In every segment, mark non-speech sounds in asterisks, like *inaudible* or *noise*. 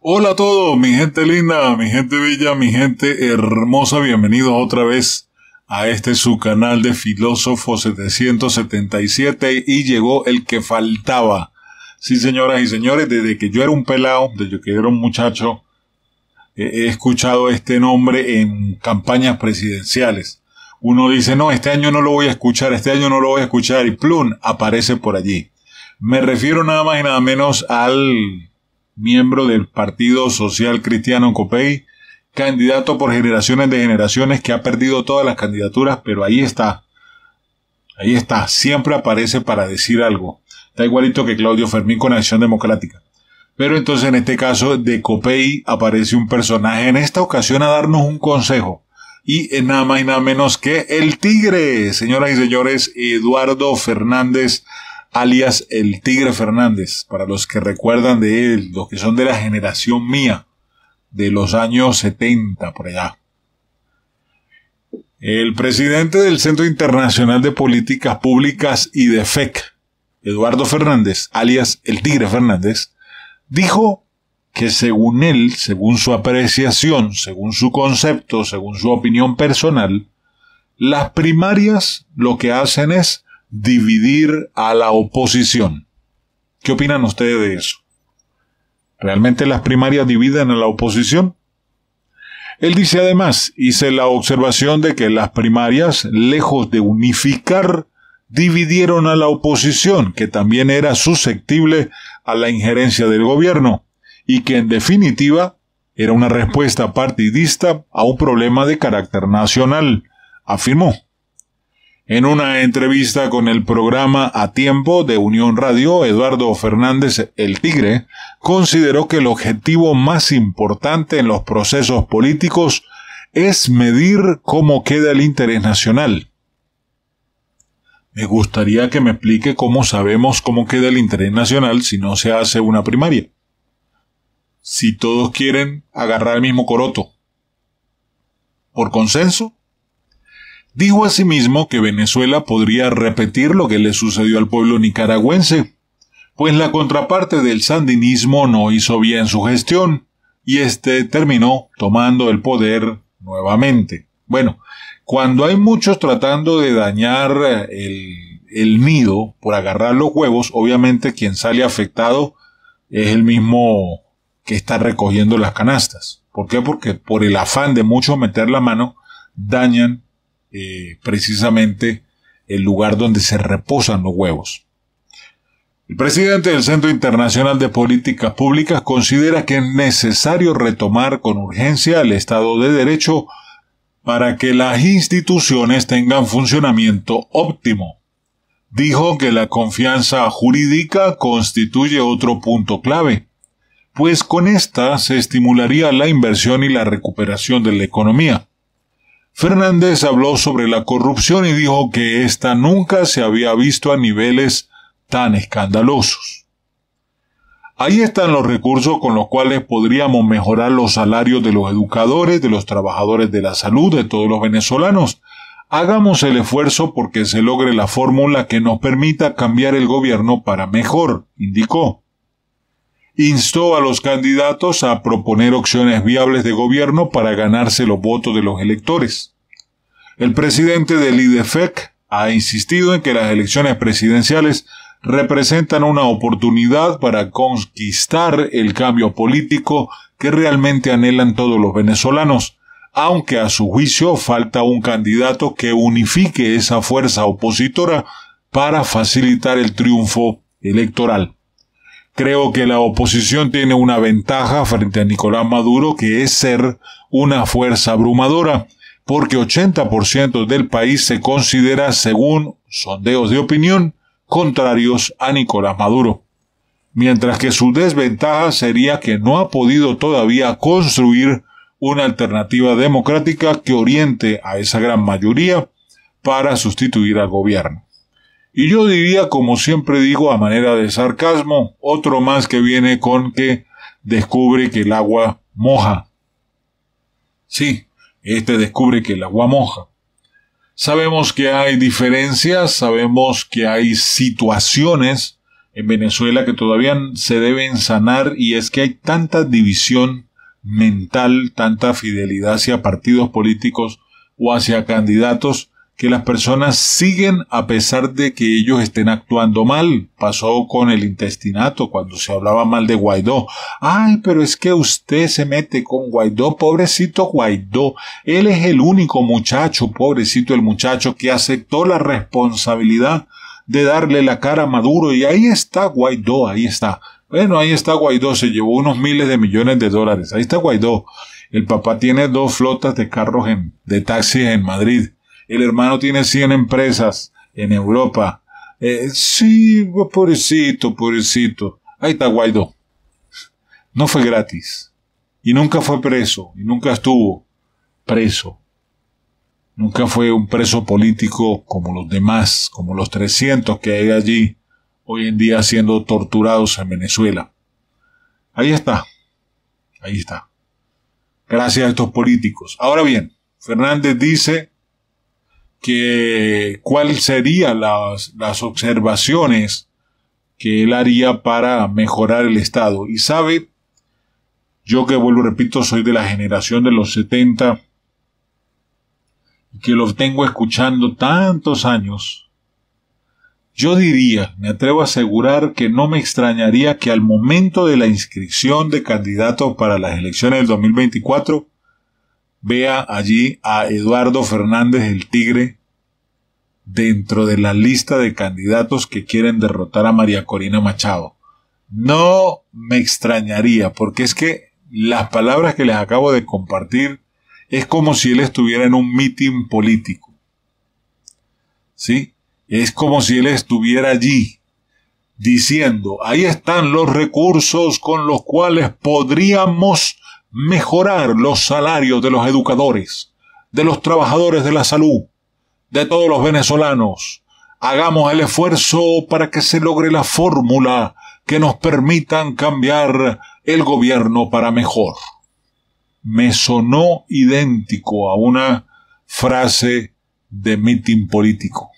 Hola a todos, mi gente linda, mi gente bella, mi gente hermosa, bienvenidos otra vez a este su canal de Filósofo 777 y llegó el que faltaba. Sí, señoras y señores, desde que yo era un pelado, desde que yo era un muchacho, he escuchado este nombre en campañas presidenciales. Uno dice, no, este año no lo voy a escuchar, este año no lo voy a escuchar y plum, aparece por allí. Me refiero nada más y nada menos al miembro del Partido Social Cristiano Copey, candidato por generaciones de generaciones que ha perdido todas las candidaturas, pero ahí está. Ahí está, siempre aparece para decir algo. Da igualito que Claudio Fermín con Acción Democrática. Pero entonces en este caso de Copey aparece un personaje en esta ocasión a darnos un consejo. Y nada más y nada menos que el tigre, señoras y señores, Eduardo Fernández alias el Tigre Fernández, para los que recuerdan de él, los que son de la generación mía, de los años 70 por allá. El presidente del Centro Internacional de Políticas Públicas y de FEC, Eduardo Fernández, alias el Tigre Fernández, dijo que según él, según su apreciación, según su concepto, según su opinión personal, las primarias lo que hacen es dividir a la oposición. ¿Qué opinan ustedes de eso? ¿Realmente las primarias dividen a la oposición? Él dice además, hice la observación de que las primarias, lejos de unificar, dividieron a la oposición, que también era susceptible a la injerencia del gobierno, y que en definitiva era una respuesta partidista a un problema de carácter nacional, afirmó. En una entrevista con el programa A Tiempo de Unión Radio, Eduardo Fernández el Tigre consideró que el objetivo más importante en los procesos políticos es medir cómo queda el interés nacional. Me gustaría que me explique cómo sabemos cómo queda el interés nacional si no se hace una primaria. Si todos quieren agarrar el mismo coroto. ¿Por consenso? Dijo asimismo que Venezuela podría repetir lo que le sucedió al pueblo nicaragüense, pues la contraparte del sandinismo no hizo bien su gestión, y este terminó tomando el poder nuevamente. Bueno, cuando hay muchos tratando de dañar eh, el, el nido por agarrar los huevos, obviamente quien sale afectado es el mismo que está recogiendo las canastas. ¿Por qué? Porque por el afán de muchos meter la mano, dañan eh, precisamente el lugar donde se reposan los huevos. El presidente del Centro Internacional de Políticas Públicas considera que es necesario retomar con urgencia el Estado de Derecho para que las instituciones tengan funcionamiento óptimo. Dijo que la confianza jurídica constituye otro punto clave, pues con esta se estimularía la inversión y la recuperación de la economía. Fernández habló sobre la corrupción y dijo que ésta nunca se había visto a niveles tan escandalosos. Ahí están los recursos con los cuales podríamos mejorar los salarios de los educadores, de los trabajadores de la salud, de todos los venezolanos. Hagamos el esfuerzo porque se logre la fórmula que nos permita cambiar el gobierno para mejor, indicó instó a los candidatos a proponer opciones viables de gobierno para ganarse los votos de los electores. El presidente del IDEFEC ha insistido en que las elecciones presidenciales representan una oportunidad para conquistar el cambio político que realmente anhelan todos los venezolanos, aunque a su juicio falta un candidato que unifique esa fuerza opositora para facilitar el triunfo electoral. Creo que la oposición tiene una ventaja frente a Nicolás Maduro que es ser una fuerza abrumadora, porque 80% del país se considera, según sondeos de opinión, contrarios a Nicolás Maduro. Mientras que su desventaja sería que no ha podido todavía construir una alternativa democrática que oriente a esa gran mayoría para sustituir al gobierno. Y yo diría, como siempre digo, a manera de sarcasmo, otro más que viene con que descubre que el agua moja. Sí, este descubre que el agua moja. Sabemos que hay diferencias, sabemos que hay situaciones en Venezuela que todavía se deben sanar y es que hay tanta división mental, tanta fidelidad hacia partidos políticos o hacia candidatos que las personas siguen a pesar de que ellos estén actuando mal. Pasó con el intestinato cuando se hablaba mal de Guaidó. Ay, pero es que usted se mete con Guaidó, pobrecito Guaidó. Él es el único muchacho, pobrecito el muchacho, que aceptó la responsabilidad de darle la cara a Maduro. Y ahí está Guaidó, ahí está. Bueno, ahí está Guaidó, se llevó unos miles de millones de dólares. Ahí está Guaidó. El papá tiene dos flotas de carros en, de taxis en Madrid el hermano tiene 100 empresas en Europa. Eh, sí, pobrecito, pobrecito. Ahí está Guaidó. No fue gratis. Y nunca fue preso. Y nunca estuvo preso. Nunca fue un preso político como los demás, como los 300 que hay allí hoy en día siendo torturados en Venezuela. Ahí está. Ahí está. Gracias a estos políticos. Ahora bien, Fernández dice que cuáles serían las, las observaciones que él haría para mejorar el Estado. Y sabe, yo que vuelvo, repito, soy de la generación de los 70, que lo tengo escuchando tantos años, yo diría, me atrevo a asegurar que no me extrañaría que al momento de la inscripción de candidatos para las elecciones del 2024, vea allí a Eduardo Fernández el Tigre dentro de la lista de candidatos que quieren derrotar a María Corina Machado. No me extrañaría, porque es que las palabras que les acabo de compartir es como si él estuviera en un mitin político. ¿Sí? Es como si él estuviera allí diciendo, ahí están los recursos con los cuales podríamos mejorar los salarios de los educadores, de los trabajadores de la salud, de todos los venezolanos. Hagamos el esfuerzo para que se logre la fórmula que nos permitan cambiar el gobierno para mejor. Me sonó idéntico a una frase de mitin político.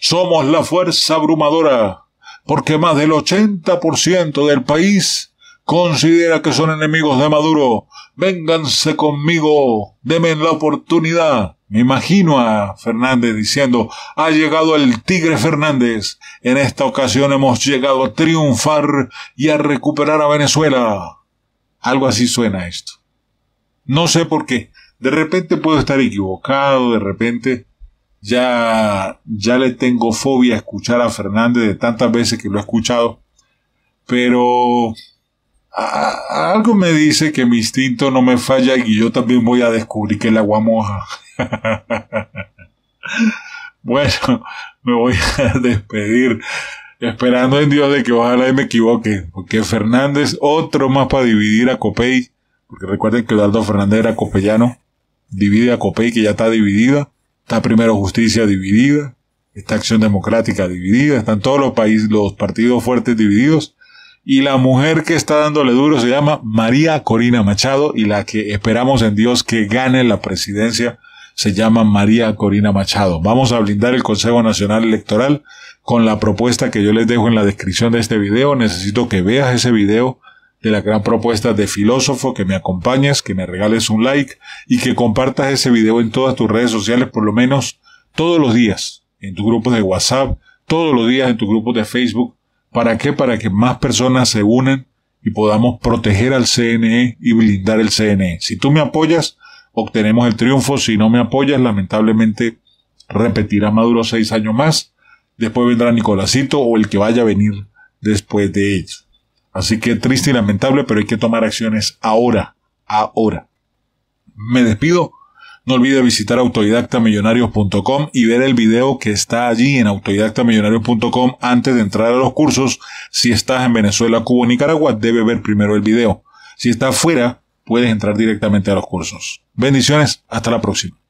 Somos la fuerza abrumadora porque más del 80% del país considera que son enemigos de Maduro. Vénganse conmigo, denme la oportunidad. Me imagino a Fernández diciendo, ha llegado el Tigre Fernández. En esta ocasión hemos llegado a triunfar y a recuperar a Venezuela. Algo así suena esto. No sé por qué. De repente puedo estar equivocado, de repente ya, ya le tengo fobia a escuchar a Fernández de tantas veces que lo he escuchado. Pero algo me dice que mi instinto no me falla y yo también voy a descubrir que el agua moja. *laughs* bueno, me voy a *laughs* despedir esperando en Dios de que ojalá y me equivoque, porque Fernández, otro más para dividir a Copey, porque recuerden que Eduardo Fernández era copellano, divide a Copey que ya está dividida, está primero justicia dividida, está acción democrática dividida, están todos los países, los partidos fuertes divididos, y la mujer que está dándole duro se llama María Corina Machado y la que esperamos en Dios que gane la presidencia se llama María Corina Machado. Vamos a blindar el Consejo Nacional Electoral con la propuesta que yo les dejo en la descripción de este video. Necesito que veas ese video de la gran propuesta de filósofo, que me acompañes, que me regales un like y que compartas ese video en todas tus redes sociales, por lo menos todos los días, en tus grupos de WhatsApp, todos los días en tus grupos de Facebook, ¿Para qué? Para que más personas se unan y podamos proteger al CNE y blindar el CNE. Si tú me apoyas, obtenemos el triunfo. Si no me apoyas, lamentablemente repetirá Maduro seis años más. Después vendrá Nicolásito o el que vaya a venir después de ellos. Así que triste y lamentable, pero hay que tomar acciones ahora, ahora. Me despido no olvide visitar autodidactamillonarios.com y ver el video que está allí en autodidactamillonarios.com antes de entrar a los cursos. Si estás en Venezuela, Cuba o Nicaragua, debe ver primero el video. Si estás fuera, puedes entrar directamente a los cursos. Bendiciones, hasta la próxima.